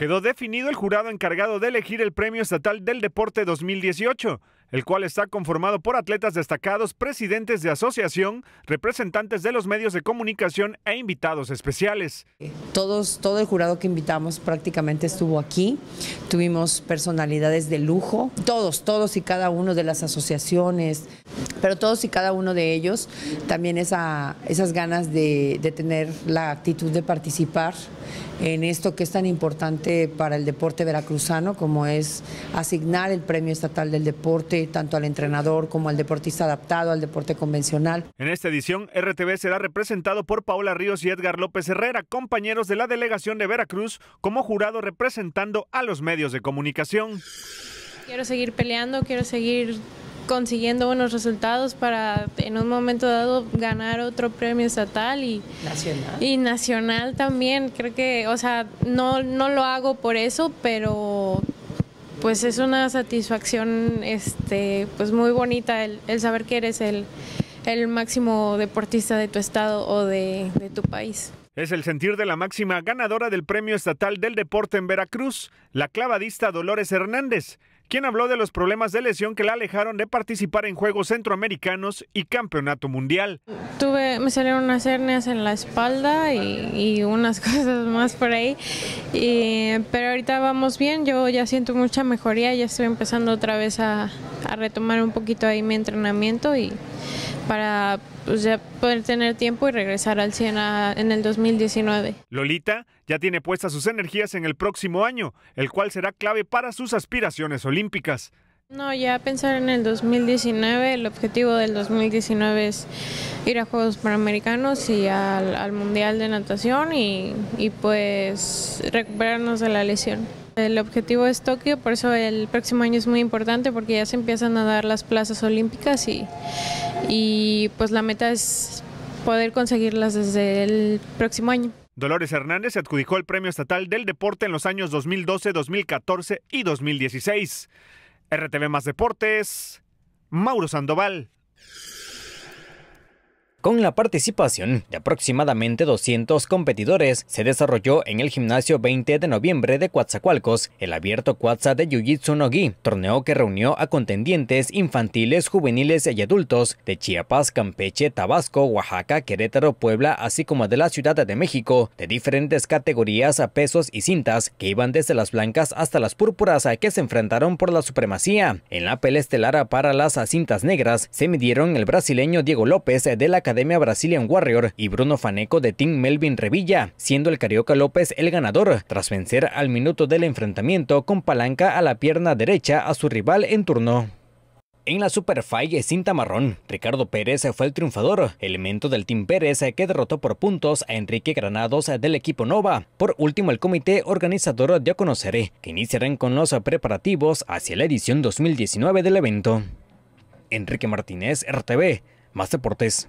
quedó definido el jurado encargado de elegir el Premio Estatal del Deporte 2018, el cual está conformado por atletas destacados, presidentes de asociación, representantes de los medios de comunicación e invitados especiales. Todos, todo el jurado que invitamos prácticamente estuvo aquí. Tuvimos personalidades de lujo, todos, todos y cada uno de las asociaciones, pero todos y cada uno de ellos, también esas ganas de, de tener la actitud de participar en esto que es tan importante para el deporte veracruzano, como es asignar el Premio Estatal del Deporte tanto al entrenador como al deportista adaptado al deporte convencional. En esta edición, RTV será representado por Paola Ríos y Edgar López Herrera, compañeros de la delegación de Veracruz, como jurado representando a los medios de comunicación. Quiero seguir peleando, quiero seguir consiguiendo buenos resultados para en un momento dado ganar otro premio estatal y nacional. Y nacional también. Creo que, o sea, no, no lo hago por eso, pero pues es una satisfacción este pues muy bonita el, saber que eres el, máximo deportista de tu estado o de, de tu país. Es el sentir de la máxima ganadora del Premio Estatal del Deporte en Veracruz, la clavadista Dolores Hernández, quien habló de los problemas de lesión que la alejaron de participar en Juegos Centroamericanos y Campeonato Mundial. Tuve, me salieron unas hernias en la espalda y, unas cosas más por ahí, pero ahorita vamos bien, yo ya siento mucha mejoría, ya estoy empezando otra vez a, a retomar un poquito ahí mi entrenamiento y para pues ya poder tener tiempo y regresar al 100 en el 2019. Lolita ya tiene puestas sus energías en el próximo año, el cual será clave para sus aspiraciones olímpicas. No, ya pensar en el 2019, el objetivo del 2019 es ir a Juegos Panamericanos y al, Mundial de Natación y, y pues recuperarnos de la lesión. El objetivo es Tokio, por eso el próximo año es muy importante porque ya se empiezan a dar las plazas olímpicas y, y pues la meta es poder conseguirlas desde el próximo año. Dolores Hernández se adjudicó el Premio Estatal del Deporte en los años 2012, 2014 y 2016. RTV Más Deportes, Mauro Sandoval. Con la participación de aproximadamente 200 competidores, se desarrolló en el gimnasio 20 de noviembre de Coatzacoalcos el abierto cuatza de Jiu-Jitsu Nogi, torneo que reunió a contendientes infantiles, juveniles y adultos de Chiapas, Campeche, Tabasco, Oaxaca, Querétaro, Puebla, así como de la Ciudad de México, de diferentes categorías a pesos y cintas que iban desde las blancas hasta las púrpuras a que se enfrentaron por la supremacía. En la pelea estelar para las cintas negras se midieron el brasileño Diego López de la Academia Brazilian Warrior y Bruno Faneco de Team Melvin Revilla, siendo el Carioca López el ganador tras vencer al minuto del enfrentamiento con palanca a la pierna derecha a su rival en turno. En la Superfight cinta marrón, Ricardo Pérez fue el triunfador, elemento del Team Pérez que derrotó por puntos a Enrique Granados del equipo Nova. Por último, el comité organizador dio conoceré que iniciarán con los preparativos hacia la edición 2019 del evento. Enrique Martínez, RTV, Más Deportes.